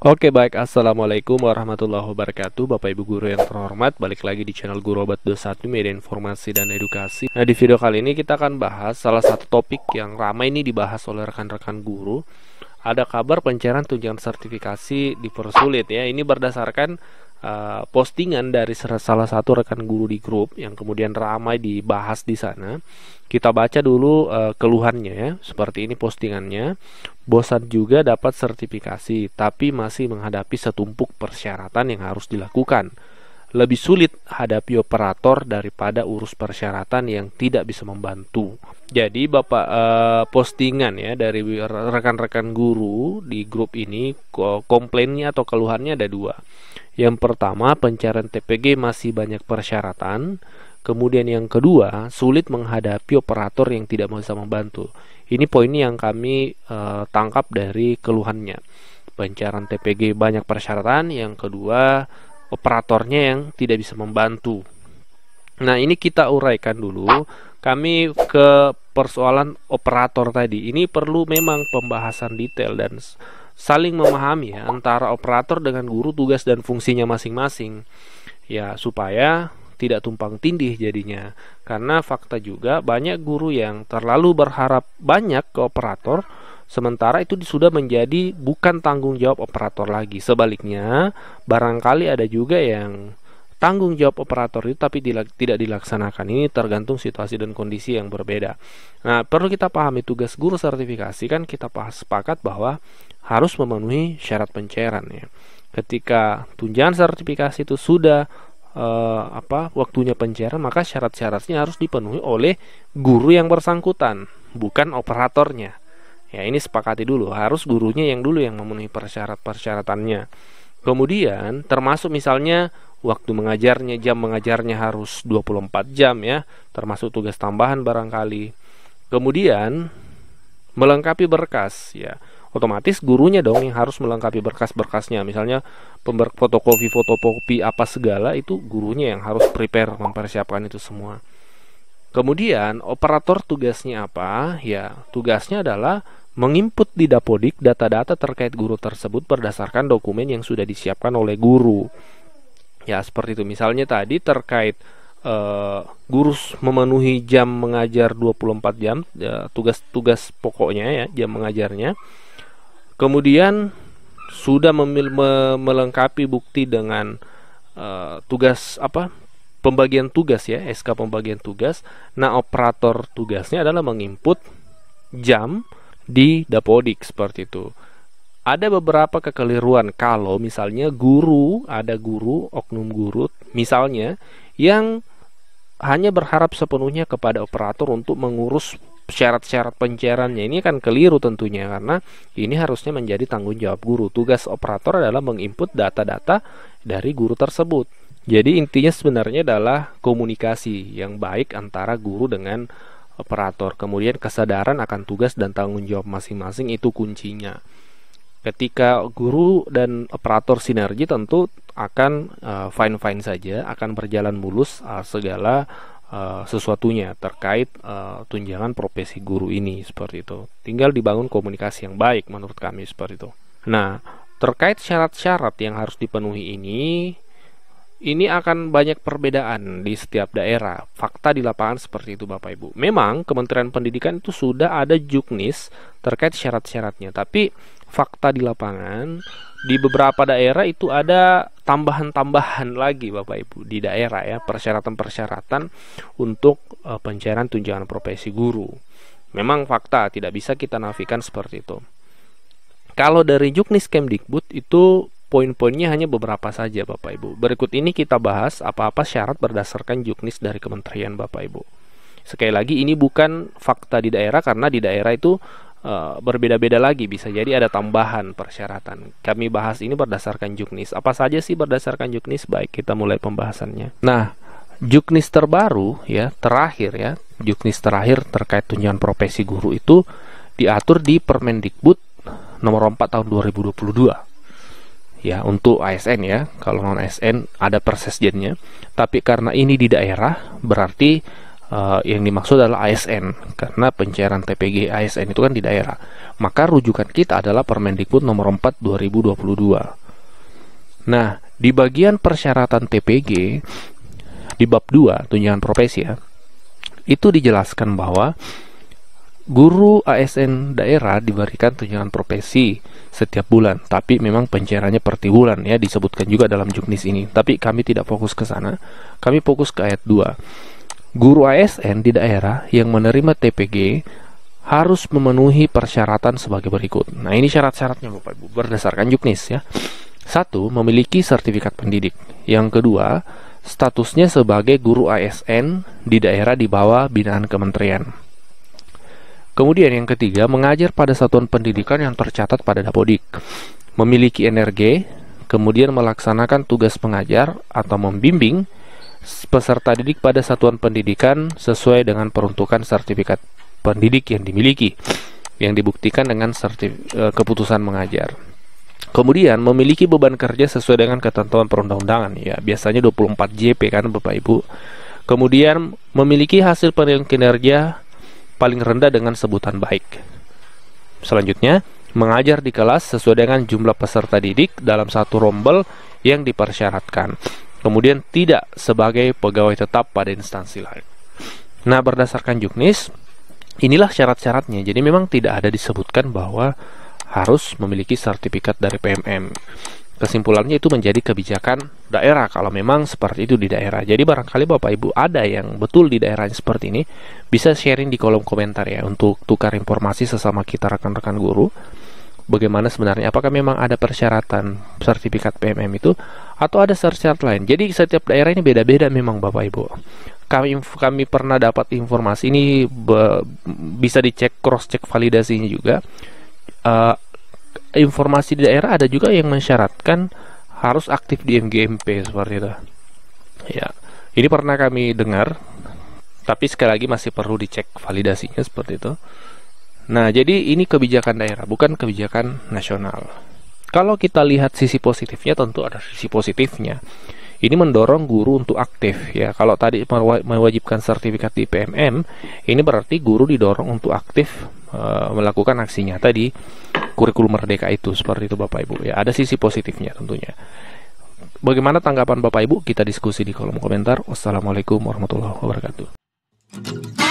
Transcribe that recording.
Oke baik, Assalamualaikum warahmatullahi wabarakatuh Bapak Ibu Guru yang terhormat Balik lagi di channel Guru Obat 21 Media Informasi dan Edukasi Nah di video kali ini kita akan bahas salah satu topik yang ramai ini dibahas oleh rekan-rekan guru Ada kabar pencairan tunjangan sertifikasi dipersulit ya Ini berdasarkan uh, postingan dari salah satu rekan guru di grup Yang kemudian ramai dibahas di sana Kita baca dulu uh, keluhannya ya Seperti ini postingannya bosan juga dapat sertifikasi, tapi masih menghadapi setumpuk persyaratan yang harus dilakukan. Lebih sulit hadapi operator daripada urus persyaratan yang tidak bisa membantu. Jadi bapak eh, postingan ya dari rekan-rekan guru di grup ini komplainnya atau keluhannya ada dua. Yang pertama pencarian TPG masih banyak persyaratan. Kemudian yang kedua, sulit menghadapi operator yang tidak bisa membantu. Ini poin yang kami e, tangkap dari keluhannya. Pencarian TPG banyak persyaratan, yang kedua operatornya yang tidak bisa membantu. Nah, ini kita uraikan dulu. Kami ke persoalan operator tadi. Ini perlu memang pembahasan detail dan saling memahami ya antara operator dengan guru tugas dan fungsinya masing-masing. Ya, supaya tidak tumpang tindih jadinya. Karena fakta juga banyak guru yang terlalu berharap banyak ke operator sementara itu sudah menjadi bukan tanggung jawab operator lagi. Sebaliknya, barangkali ada juga yang tanggung jawab operator itu tapi dilak, tidak dilaksanakan. Ini tergantung situasi dan kondisi yang berbeda. Nah, perlu kita pahami tugas guru sertifikasi kan kita sepakat bahwa harus memenuhi syarat pencairan ya. Ketika tunjangan sertifikasi itu sudah Eh, apa waktunya penjara maka syarat-syaratnya harus dipenuhi oleh guru yang bersangkutan bukan operatornya ya ini sepakati dulu harus gurunya yang dulu yang memenuhi persyarat-persyaratannya kemudian termasuk misalnya waktu mengajarnya jam mengajarnya harus 24 jam ya termasuk tugas tambahan barangkali kemudian melengkapi berkas ya otomatis gurunya dong yang harus melengkapi berkas-berkasnya misalnya pember fotokopi fotokopi apa segala itu gurunya yang harus prepare mempersiapkan itu semua kemudian operator tugasnya apa ya tugasnya adalah menginput di dapodik data-data terkait guru tersebut berdasarkan dokumen yang sudah disiapkan oleh guru ya seperti itu misalnya tadi terkait Uh, guru memenuhi jam mengajar 24 jam ya, tugas-tugas uh, pokoknya ya jam mengajarnya Kemudian sudah memil- me melengkapi bukti dengan uh, tugas apa? pembagian tugas ya, SK pembagian tugas. Nah, operator tugasnya adalah menginput jam di Dapodik seperti itu. Ada beberapa kekeliruan kalau misalnya guru, ada guru, oknum guru misalnya yang hanya berharap sepenuhnya kepada operator untuk mengurus syarat-syarat pencairannya ini akan keliru tentunya karena ini harusnya menjadi tanggung jawab guru. Tugas operator adalah menginput data-data dari guru tersebut. Jadi intinya sebenarnya adalah komunikasi yang baik antara guru dengan operator. Kemudian kesadaran akan tugas dan tanggung jawab masing-masing itu kuncinya. Ketika guru dan operator sinergi tentu akan eh, fine-fine saja, akan berjalan mulus eh, segala Eh, sesuatunya terkait uh, tunjangan profesi guru ini seperti itu. Tinggal dibangun komunikasi yang baik menurut kami seperti itu. Nah, terkait syarat-syarat yang harus dipenuhi ini ini akan banyak perbedaan di setiap daerah. Fakta di lapangan seperti itu, Bapak Ibu. Memang Kementerian Pendidikan itu sudah ada juknis terkait syarat-syaratnya, tapi fakta di lapangan di beberapa daerah itu ada tambahan-tambahan lagi Bapak Ibu di daerah ya persyaratan-persyaratan untuk uh, pencairan tunjangan profesi guru. Memang fakta tidak bisa kita nafikan seperti itu. Kalau dari Juknis Kemdikbud itu poin-poinnya hanya beberapa saja Bapak Ibu. Berikut ini kita bahas apa-apa syarat berdasarkan Juknis dari Kementerian Bapak Ibu. Sekali lagi ini bukan fakta di daerah karena di daerah itu Eh, berbeda-beda lagi bisa jadi ada tambahan persyaratan. Kami bahas ini berdasarkan juknis. Apa saja sih berdasarkan juknis? Baik, kita mulai pembahasannya. Nah, juknis terbaru ya, terakhir ya, juknis terakhir terkait tunjangan profesi guru itu diatur di Permendikbud nomor 4 tahun 2022. Ya, untuk ASN ya. Kalau non ASN ada persesjennya. Tapi karena ini di daerah, berarti Eh, yang dimaksud adalah ASN karena pencairan TPG ASN itu kan di daerah. Maka rujukan kita adalah Permendikbud nomor 4 2022. Nah, di bagian persyaratan TPG di bab 2 tunjangan profesi ya. Itu dijelaskan bahwa guru ASN daerah diberikan tunjangan profesi setiap bulan, tapi memang pencairannya per bulan ya disebutkan juga dalam juknis ini. Tapi kami tidak fokus ke sana. Kami fokus ke ayat 2 guru ASN di daerah yang menerima TPG harus memenuhi persyaratan sebagai berikut. Nah, ini syarat-syaratnya Bapak Ibu berdasarkan Juknis ya. Satu, memiliki sertifikat pendidik. Yang kedua, statusnya sebagai guru ASN di daerah di bawah binaan kementerian. Kemudian yang ketiga, mengajar pada satuan pendidikan yang tercatat pada Dapodik. Memiliki energi, kemudian melaksanakan tugas pengajar atau membimbing peserta didik pada satuan pendidikan sesuai dengan peruntukan sertifikat pendidik yang dimiliki yang dibuktikan dengan sertif, e, keputusan mengajar. Kemudian memiliki beban kerja sesuai dengan ketentuan perundang-undangan ya, biasanya 24 JP kan Bapak Ibu. Kemudian memiliki hasil penilaian kinerja paling rendah dengan sebutan baik. Selanjutnya, mengajar di kelas sesuai dengan jumlah peserta didik dalam satu rombel yang dipersyaratkan kemudian tidak sebagai pegawai tetap pada instansi lain. Nah, berdasarkan juknis, inilah syarat-syaratnya. Jadi memang tidak ada disebutkan bahwa harus memiliki sertifikat dari PMM. Kesimpulannya itu menjadi kebijakan daerah kalau memang seperti itu di daerah. Jadi barangkali Bapak Ibu ada yang betul di daerahnya seperti ini, bisa sharing di kolom komentar ya untuk tukar informasi sesama kita rekan-rekan guru bagaimana sebenarnya apakah memang ada persyaratan sertifikat PMM itu atau ada syarat lain. Jadi setiap daerah ini beda-beda memang Bapak Ibu. Kami kami pernah dapat informasi ini be, bisa dicek cross check validasinya juga. Uh, informasi di daerah ada juga yang mensyaratkan harus aktif di MGMP seperti itu. Ya. Ini pernah kami dengar tapi sekali lagi masih perlu dicek validasinya seperti itu. Nah, jadi ini kebijakan daerah, bukan kebijakan nasional. Kalau kita lihat sisi positifnya, tentu ada sisi positifnya. Ini mendorong guru untuk aktif ya. Kalau tadi mewajibkan sertifikat di PMM, ini berarti guru didorong untuk aktif e, melakukan aksinya tadi kurikulum merdeka itu seperti itu Bapak Ibu ya. Ada sisi positifnya tentunya. Bagaimana tanggapan Bapak Ibu? Kita diskusi di kolom komentar. Wassalamualaikum warahmatullahi wabarakatuh.